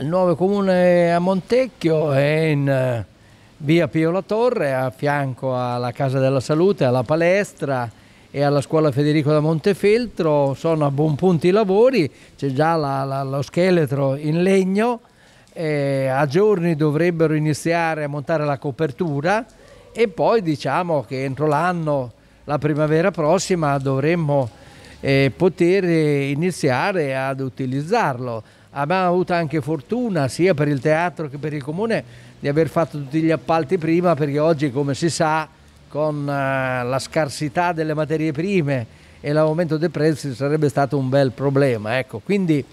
Il nuovo comune a Montecchio è in eh, via Pio La Torre, a fianco alla Casa della Salute, alla palestra e alla scuola Federico da Montefeltro. Sono a buon punto i lavori, c'è già la, la, lo scheletro in legno. Eh, a giorni dovrebbero iniziare a montare la copertura e poi diciamo che entro l'anno, la primavera prossima, dovremmo eh, poter eh, iniziare ad utilizzarlo. Abbiamo avuto anche fortuna sia per il teatro che per il comune di aver fatto tutti gli appalti prima perché oggi come si sa con eh, la scarsità delle materie prime e l'aumento dei prezzi sarebbe stato un bel problema. Ecco, quindi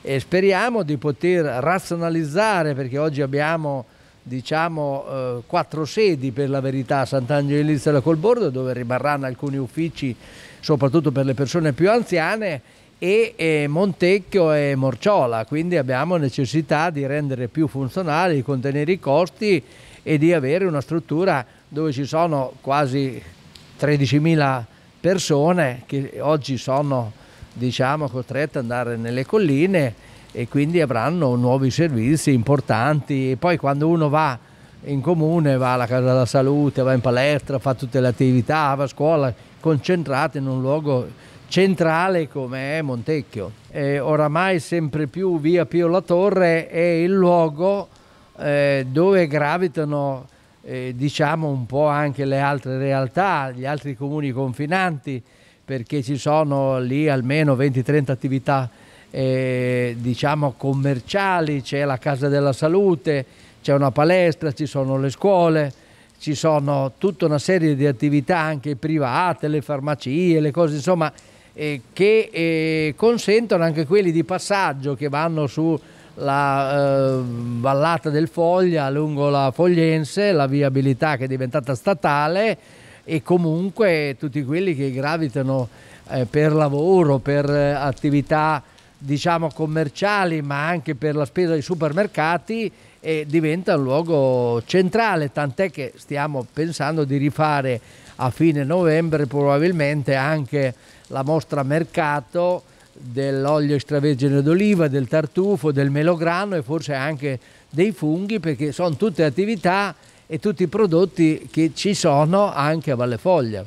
eh, speriamo di poter razionalizzare perché oggi abbiamo diciamo, eh, quattro sedi per la verità a Sant'Angelo di Lizzola col Bordo dove rimarranno alcuni uffici soprattutto per le persone più anziane e, e eh, Montecchio e Morciola, quindi abbiamo necessità di rendere più funzionali, di contenere i costi e di avere una struttura dove ci sono quasi 13.000 persone che oggi sono diciamo, costrette ad andare nelle colline e quindi avranno nuovi servizi importanti. E poi quando uno va in comune, va alla casa della salute, va in palestra, fa tutte le attività, va a scuola, concentrato in un luogo centrale come è Montecchio. E oramai sempre più via Pio La Torre è il luogo eh, dove gravitano eh, diciamo un po' anche le altre realtà, gli altri comuni confinanti, perché ci sono lì almeno 20-30 attività eh, diciamo commerciali, c'è la casa della salute, c'è una palestra, ci sono le scuole, ci sono tutta una serie di attività anche private, le farmacie, le cose insomma eh, che eh, consentono anche quelli di passaggio che vanno sulla eh, vallata del Foglia lungo la Fogliense, la viabilità che è diventata statale e comunque tutti quelli che gravitano eh, per lavoro, per eh, attività diciamo commerciali ma anche per la spesa dei supermercati e diventa un luogo centrale tant'è che stiamo pensando di rifare a fine novembre probabilmente anche la mostra mercato dell'olio extravergine d'oliva, del tartufo, del melograno e forse anche dei funghi perché sono tutte attività e tutti i prodotti che ci sono anche a Valle Foglia.